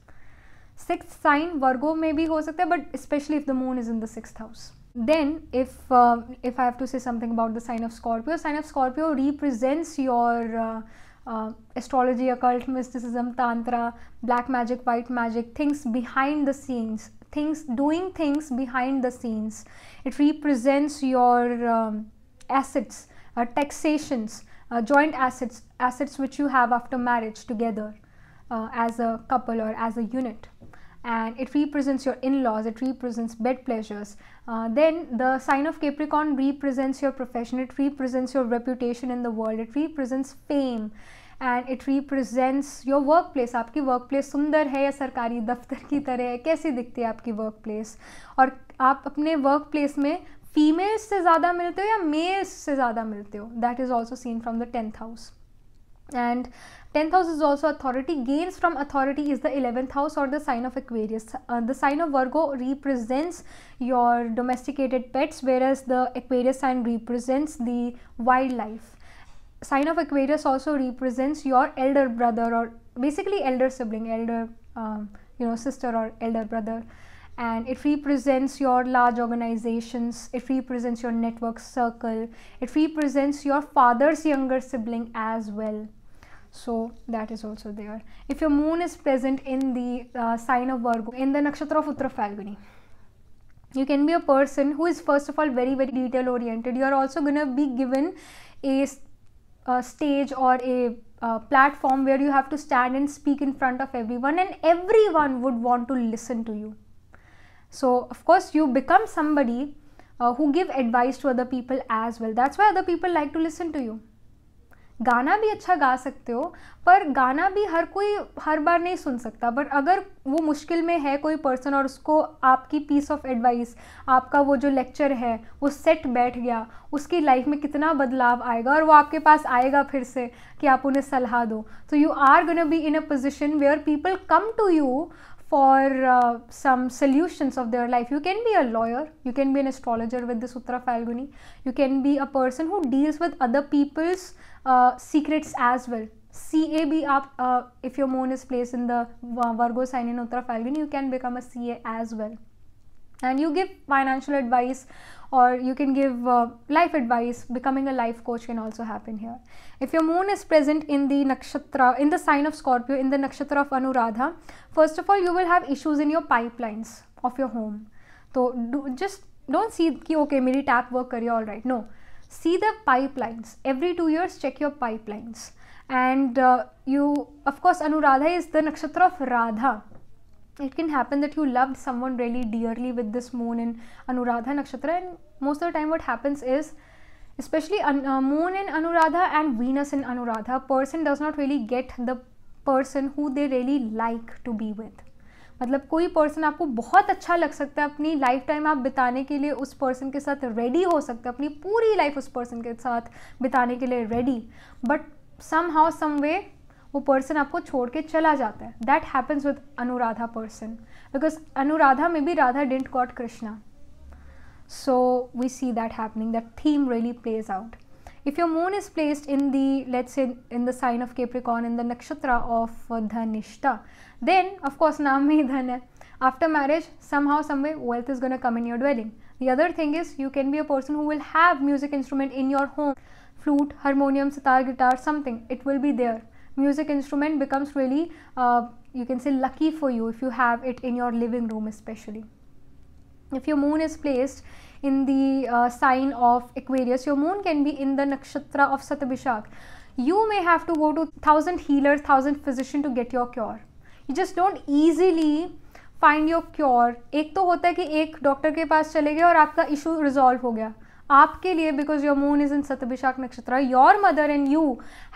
sixth sign virgo may be हो but especially if the moon is in the sixth house then if uh, if i have to say something about the sign of scorpio sign of scorpio represents your uh, uh, astrology occult mysticism tantra black magic white magic things behind the scenes things doing things behind the scenes it represents your um, assets taxations joint assets assets which you have after marriage together uh, as a couple or as a unit and it represents your in-laws, it represents bed pleasures. Uh, then the sign of Capricorn represents your profession, it represents your reputation in the world, it represents fame and it represents your workplace. आपकी workplace सुंदर है या सरकारी दफ्तर की तरह है कैसी दिखती है आपकी workplace और आप अपने workplace में females से ज़्यादा मिलते हो या males से ज़्यादा मिलते हो That is also seen from the tenth house and 10th house is also authority gains from authority is the 11th house or the sign of aquarius uh, the sign of virgo represents your domesticated pets whereas the aquarius sign represents the wildlife sign of aquarius also represents your elder brother or basically elder sibling elder um, you know sister or elder brother and it represents your large organizations, it represents your network circle, it represents your father's younger sibling as well. So that is also there. If your moon is present in the uh, sign of Virgo, in the nakshatra of Uttra Falguni, you can be a person who is first of all very very detail oriented. You are also going to be given a, a stage or a uh, platform where you have to stand and speak in front of everyone and everyone would want to listen to you So, of course, you become somebody uh, who give advice to other people as well. That's why other people like to listen to you. गाना भी अच्छा गा सकते हो पर गाना भी हर कोई हर बार नहीं सुन सकता बट अगर वो मुश्किल में है कोई पर्सन और उसको आपकी पीस ऑफ एडवाइस आपका वो जो लेक्चर है वो सेट बैठ गया उसकी लाइफ में कितना बदलाव आएगा और वो आपके पास आएगा फिर से कि आप उन्हें सलाह दो तो you are gonna be in a position where people come to you for uh, some solutions of their life. You can be a lawyer, you can be an astrologer with the Sutra Falguni, you can be a person who deals with other people's uh, secrets as well. C A B. up uh, if your moon is placed in the Virgo sign in Uttra Falguni, you can become a CA as well. And you give financial advice or you can give uh, life advice becoming a life coach can also happen here if your moon is present in the nakshatra in the sign of scorpio in the nakshatra of anuradha first of all you will have issues in your pipelines of your home so do, just don't see ki okay meri tap work kar all right no see the pipelines every 2 years check your pipelines and uh, you of course anuradha is the nakshatra of radha it can happen that you loved someone really dearly with this moon in anuradha nakshatra and most of the time what happens is especially uh, moon in anuradha and venus in anuradha person does not really get the person who they really like to be with मतलब कोई person आपको बहुत अच्छा लग सकता है अपनी life time आप बिताने के लिए उस पर्सन के साथ रेडी हो सकते हैं अपनी पूरी लाइफ उस पर्सन के साथ बिताने के लिए ready but somehow some way वो पर्सन आपको छोड़ के चला जाता है that happens with Anuradha person because Anuradha में भी Radha didn't caught Krishna so we see that happening that theme really plays out if your moon is placed in the let's in the sign of Capricorn in the nakshatra of Dhanishta then of course नाम में ही धन है after marriage somehow some way wealth is gone come in your dwelling the other thing is you can be a person who will have music instrument in your home flute harmonium sitar guitar something it will be there music instrument becomes really you can say lucky for you if you have it in your living room specially if your moon is placed in the sign of Aquarius your moon can be in the nakshatra of Satabhishak you may have to go to thousand healer thousand physician to get your cure you just don't easily find your cure एक तो होता है कि एक doctor के पास चले गए और आपका इशू रिजॉल्व हो गया आपके लिए because your moon is in Satabhishak nakshatra your mother and you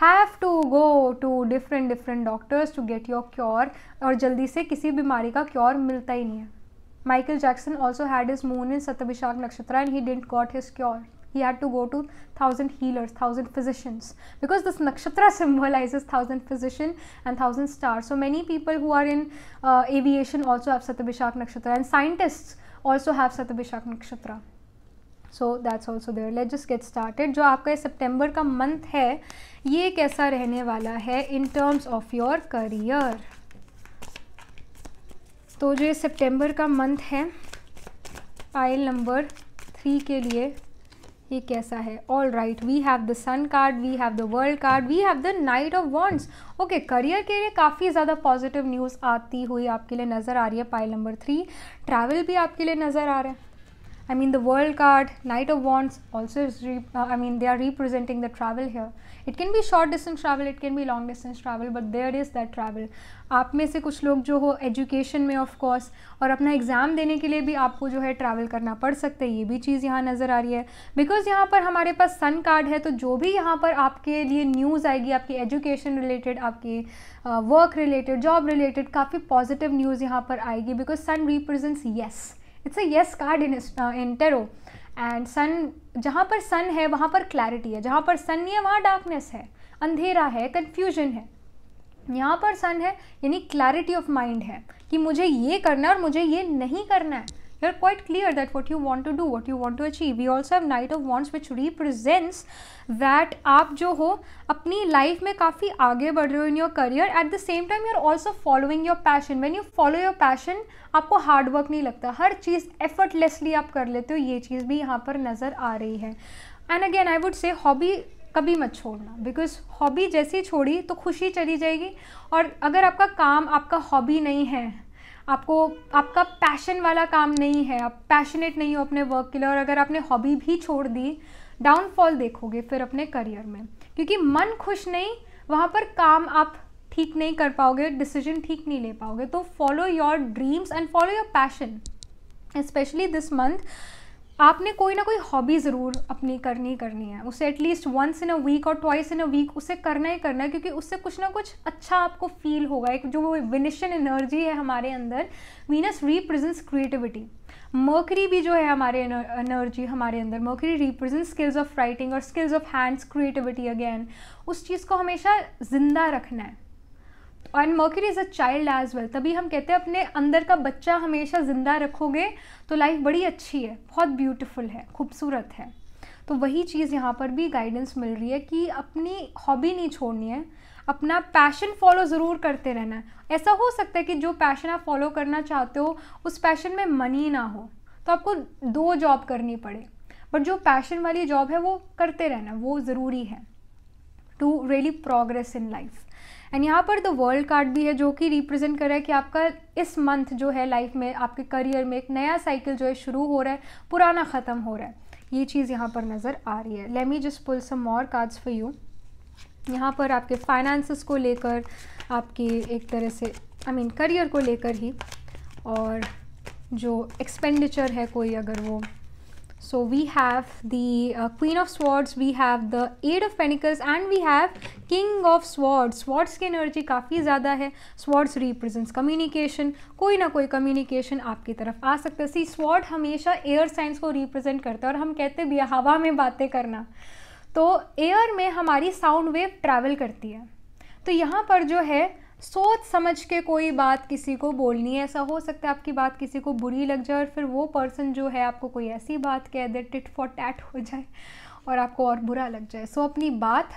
have to go to different different doctors to get your cure और जल्दी से किसी बीमारी का क्योर मिलता ही नहीं है Michael Jackson also had is moon in Satabhishak nakshatra and he didn't got his cure he had to go to 1000 healers 1000 physicians because this nakshatra symbolizes 1000 physician and 1000 stars so many people who are in uh, aviation also have satabishak nakshatra and scientists also have satabishak nakshatra so that's also there let just get started जो आपका सितंबर का month है ये कैसा रहने वाला है in terms of your career तो जो ये सितंबर का मंथ है पाइल नंबर थ्री के लिए ये कैसा है all right we have the sun card we have the world card we have the knight of wands okay career के लिए काफ़ी ज़्यादा पॉजिटिव न्यूज़ आती हुई आपके लिए नज़र आ रही है पाइल नंबर थ्री ट्रैवल भी आपके लिए नज़र आ रहा है I mean the world card, knight of wands also is, uh, I mean they are representing the travel here. It can be short distance travel, it can be long distance travel but there is that travel. आप में से कुछ लोग जो हो education में of course और अपना एग्ज़ाम देने के लिए भी आपको जो है ट्रैवल करना पड़ सकता है ये भी चीज़ यहाँ नज़र आ रही है बिकॉज़ यहाँ पर हमारे पास सन कार्ड है तो जो भी यहाँ पर आपके लिए न्यूज़ आएगी आपकी एजुकेशन रिलेटेड आपके वर्क रिलेटेड जॉब रिलेटेड काफ़ी पॉजिटिव न्यूज़ यहाँ पर आएगी because sun represents yes it's a yes card in in tarot and sun जहाँ पर सन है वहाँ पर क्लैरिटी है जहाँ पर सन नहीं है वहाँ डार्कनेस है अंधेरा है कन्फ्यूजन है यहाँ पर सन है यानी क्लैरिटी ऑफ माइंड है कि मुझे ये करना है और मुझे ये नहीं करना है you're quite clear that what you want to do what you want to achieve we also have knight of wands which represents that आप जो हो अपनी लाइफ में काफ़ी आगे बढ़ रहे हो in your career at the same time you are also following your passion when you follow your passion आपको हार्ड वर्क नहीं लगता हर चीज़ एफर्टलेसली आप कर लेते हो ये चीज़ भी यहाँ पर नज़र आ रही है and again I would say hobby कभी मत छोड़ना बिकॉज हॉबी जैसी छोड़ी तो खुशी चली जाएगी और अगर आपका काम आपका हॉबी नहीं है आपको आपका पैशन वाला काम नहीं है आप पैशनेट नहीं हो अपने वर्क के लिए और अगर आपने हॉबी भी छोड़ दी डाउनफॉल देखोगे फिर अपने करियर में क्योंकि मन खुश नहीं वहाँ पर काम आप ठीक नहीं कर पाओगे डिसीजन ठीक नहीं ले पाओगे तो follow your dreams and follow your passion specially this month आपने कोई ना कोई हॉबी ज़रूर अपनी करनी करनी है उसे at least once in a week और ट्वाइस इन अ वीक उसे करना ही करना है क्योंकि उससे कुछ ना कुछ अच्छा आपको फील होगा एक जो विनिशन एनर्जी है हमारे अंदर वीनस रिप्रेजेंट्स क्रिएटिविटी मर्करी भी जो है हमारे एनर्जी हमारे अंदर Mercury represent skills of writing और skills of hands creativity again उस चीज़ को हमेशा ज़िंदा रखना है and Mercury is a child as well तभी हम कहते हैं अपने अंदर का बच्चा हमेशा ज़िंदा रखोगे तो लाइफ बड़ी अच्छी है बहुत ब्यूटिफुल है खूबसूरत है तो वही चीज़ यहाँ पर भी गाइडेंस मिल रही है कि अपनी हॉबी नहीं छोड़नी है अपना पैशन फॉलो ज़रूर करते रहना है ऐसा हो सकता है कि जो पैशन आप फॉलो करना चाहते हो उस पैशन में मनी ना हो तो आपको दो जॉब करनी पड़े बट जो पैशन वाली जॉब है वो करते रहना वो ज़रूरी है to really progress in life and यहाँ पर द वर्ल्ड कार्ड भी है जो कि रिप्रेजेंट कर रहा है कि आपका इस मंथ जो है लाइफ में आपके करियर में एक नया साइकिल जो है शुरू हो रहा है पुराना ख़त्म हो रहा है ये चीज़ यहाँ पर नज़र आ रही है let me just pull some more cards for you यहाँ पर आपके फाइनेंसिस को लेकर आपकी एक तरह से आई मीन करियर को लेकर ही और जो एक्सपेंडिचर है कोई अगर वो so we have the uh, queen of swords we have the eight of pentacles and we have king of swords swords की एनर्जी काफ़ी ज़्यादा है स्वॉर्ड्स रिप्रेजेंट्स कम्युनिकेशन कोई ना कोई कम्युनिकेशन आपकी तरफ आ सकता है सी स्वॉर्ड हमेशा एयर साइंस को रिप्रेजेंट करता है और हम कहते भी हवा में बातें करना तो एयर में हमारी साउंड वेव ट्रैवल करती है तो यहाँ पर जो है सोच समझ के कोई बात किसी को बोलनी है ऐसा हो सकता है आपकी बात किसी को बुरी लग जाए और फिर वो पर्सन जो है आपको कोई ऐसी बात कह दे टिट फॉर टैट हो जाए और आपको और बुरा लग जाए सो so, अपनी बात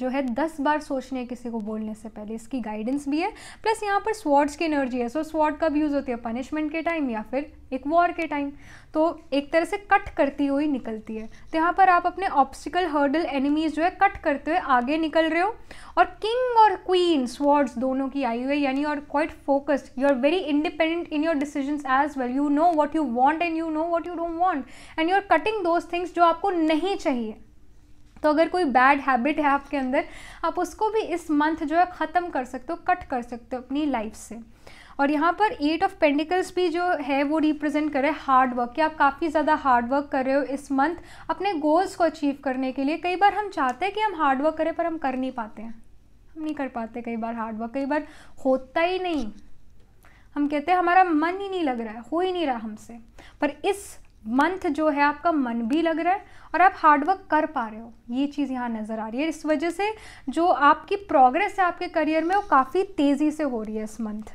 जो है दस बार सोचने है किसी को बोलने से पहले इसकी गाइडेंस भी है प्लस यहाँ पर स्वॉर्ड्स की एनर्जी है सो so, स्वॉर्ड कब यूज़ होती है पनिशमेंट के टाइम या फिर एक वॉर के टाइम तो एक तरह से कट करती हुई निकलती है तो यहाँ पर आप अपने ऑप्स्टिकल हर्डल एनिमीज जो है कट करते हुए आगे निकल रहे हो और किंग और क्वीन स्वॉर्ड्स दोनों की आई हुई है यानी और quite focused you are very independent in your decision as well you know what you want and you know what you don't want and you are cutting those things जो आपको नहीं चाहिए तो अगर कोई बैड हैबिट है आपके अंदर आप उसको भी इस मंथ जो है ख़त्म कर सकते हो कट कर सकते हो अपनी लाइफ से और यहाँ पर एट ऑफ पेंडिकल्स भी जो है वो रिप्रेजेंट करे हार्ड वर्क कि आप काफ़ी ज़्यादा हार्ड वर्क कर रहे हो इस मंथ अपने गोल्स को अचीव करने के लिए कई बार हम चाहते हैं कि हम हार्ड वर्क करें पर हम कर नहीं पाते हैं हम नहीं कर पाते कई बार हार्ड वर्क कई बार होता ही नहीं हम कहते हैं हमारा मन ही नहीं लग रहा है हो ही नहीं रहा हमसे पर इस मंथ जो है आपका मन भी लग रहा है और आप हार्डवर्क कर पा रहे हो ये चीज़ यहाँ नज़र आ रही है इस वजह से जो आपकी प्रोग्रेस है आपके करियर में वो काफ़ी तेज़ी से हो रही है इस मंथ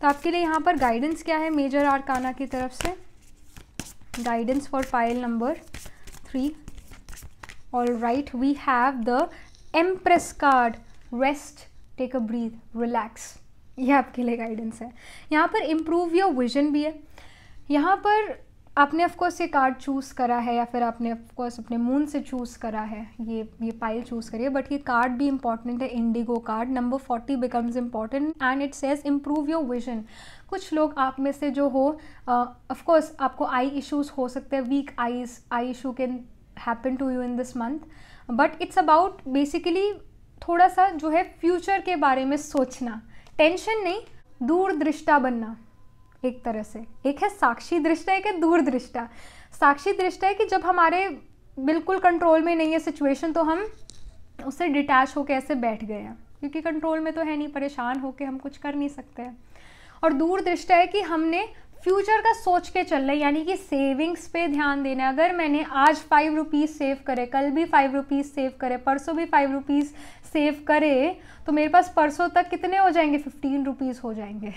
तो आपके लिए यहाँ पर गाइडेंस क्या है मेजर आरकाना की तरफ से guidance for pile number three all right we have the empress card rest take a breath relax ये आपके लिए गाइडेंस है यहाँ पर इम्प्रूव योर विजन भी है यहाँ पर आपने ऑफकोर्स ये कार्ड चूज़ करा है या फिर आपने ऑफकोर्स अपने मून से चूज़ करा है ये ये पाइल चूज़ करिए बट ये कार्ड भी इंपॉर्टेंट है indigo card number forty becomes important and it says improve your vision कुछ लोग आप में से जो हो ऑफकोर्स uh, आपको आई इश्यूज़ हो सकते हैं weak eyes eye issue can happen to you in this month but it's about basically थोड़ा सा जो है फ्यूचर के बारे में सोचना टेंशन नहीं दूर दृष्टा बनना एक तरह से एक है साक्षी दृष्टा एक है दूर दृष्टा साक्षी दृष्टा है कि जब हमारे बिल्कुल कंट्रोल में नहीं है सिचुएशन तो हम उससे डिटैच होकर ऐसे बैठ गए हैं क्योंकि कंट्रोल में तो है नहीं परेशान होकर हम कुछ कर नहीं सकते हैं और दूरदृष्ट है कि हमने फ्यूचर का सोच के चलना है यानी कि सेविंग्स पे ध्यान देना अगर मैंने आज फाइव रुपीज़ सेव करे कल भी फाइव रुपीज़ सेव करे परसों भी फाइव रुपीज़ सेव करे तो मेरे पास परसों तक कितने हो जाएंगे फिफ्टीन रुपीज़ हो जाएंगे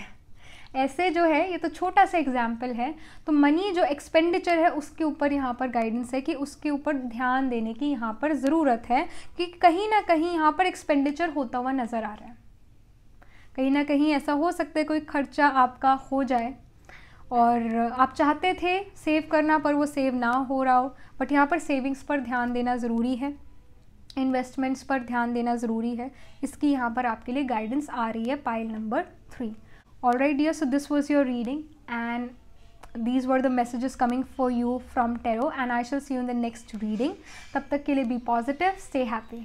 ऐसे जो है ये तो छोटा सा एग्जाम्पल है तो मनी जो एक्सपेंडिचर है उसके ऊपर यहाँ पर गाइडेंस है कि उसके ऊपर ध्यान देने की यहाँ पर ज़रूरत है कि कहीं ना कहीं यहाँ पर एक्सपेंडिचर होता हुआ नज़र आ रहा है कहीं ना कहीं ऐसा हो सकता है कोई खर्चा आपका हो जाए और आप चाहते थे सेव करना पर वो सेव ना हो रहा हो बट यहाँ पर सेविंग्स पर ध्यान देना ज़रूरी है इन्वेस्टमेंट्स पर ध्यान देना ज़रूरी है इसकी यहाँ पर आपके लिए गाइडेंस आ रही है pile number three Alright dear, so this was your reading and these were the messages coming for you from tarot and I shall see you in the next reading. tap tak ke liye be positive, stay happy.